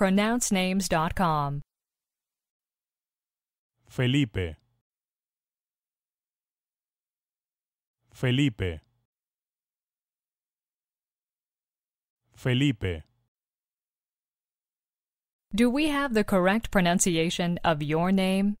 pronouncenames.com. Felipe Felipe Felipe Do we have the correct pronunciation of your name?